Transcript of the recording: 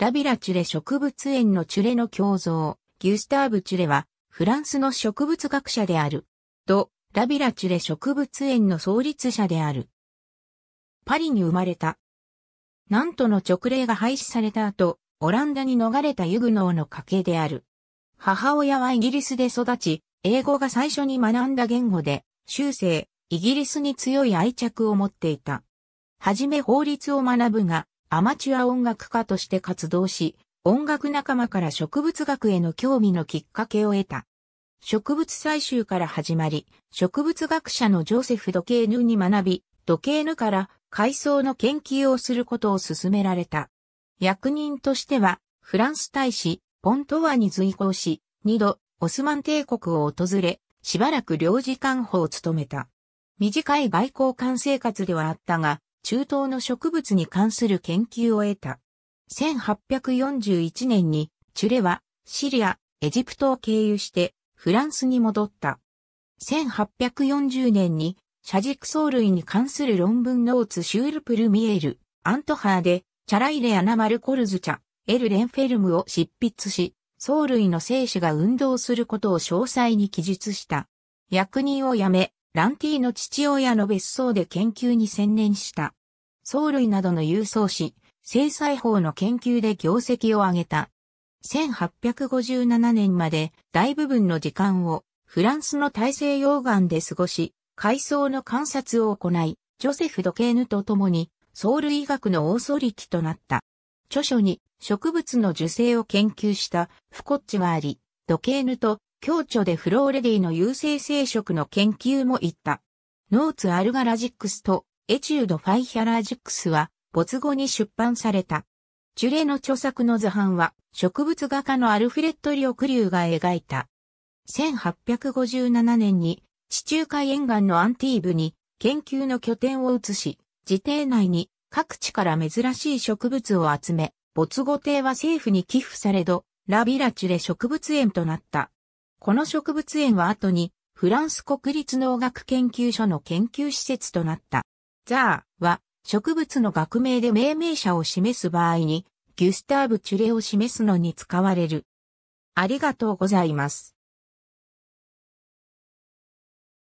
ラビラ・チュレ植物園のチュレの胸像、ギュスターブ・チュレは、フランスの植物学者である。ド・ラビラ・チュレ植物園の創立者である。パリに生まれた。なんとの直令が廃止された後、オランダに逃れたユグノーの家系である。母親はイギリスで育ち、英語が最初に学んだ言語で、修正、イギリスに強い愛着を持っていた。はじめ法律を学ぶが、アマチュア音楽家として活動し、音楽仲間から植物学への興味のきっかけを得た。植物採集から始まり、植物学者のジョセフ・ドケーヌに学び、ドケーヌから海藻の研究をすることを勧められた。役人としては、フランス大使、ポントワに随行し、二度、オスマン帝国を訪れ、しばらく領事官補を務めた。短い外交官生活ではあったが、中東の植物に関する研究を得た。1841年に、チュレは、シリア、エジプトを経由して、フランスに戻った。1840年に、シャジク。藻類に関する論文ノーツシュールプルミエル、アントハーで、チャライレアナマルコルズチャ、エルレンフェルムを執筆し、藻類の精子が運動することを詳細に記述した。役人を辞め、ランティの父親の別荘で研究に専念した。藻類などの郵送し、制裁法の研究で業績を上げた。1857年まで大部分の時間をフランスの大西洋岸で過ごし、海藻の観察を行い、ジョセフ・ドケーヌと共に、藻類学のオーソリティとなった。著書に植物の受精を研究したフコッチがあり、ドケーヌと共著でフローレディの優勢生殖の研究も行った。ノーツ・アルガラジックスとエチュード・ファイヒャラジックスは没後に出版された。チュレの著作の図版は植物画家のアルフレッド・リオクリューが描いた。1857年に地中海沿岸のアンティーブに研究の拠点を移し、自邸内に各地から珍しい植物を集め、没後邸は政府に寄付されど、ラビラチュレ植物園となった。この植物園は後にフランス国立農学研究所の研究施設となった。ザーは植物の学名で命名者を示す場合にギュスターブ・チュレを示すのに使われる。ありがとうございます。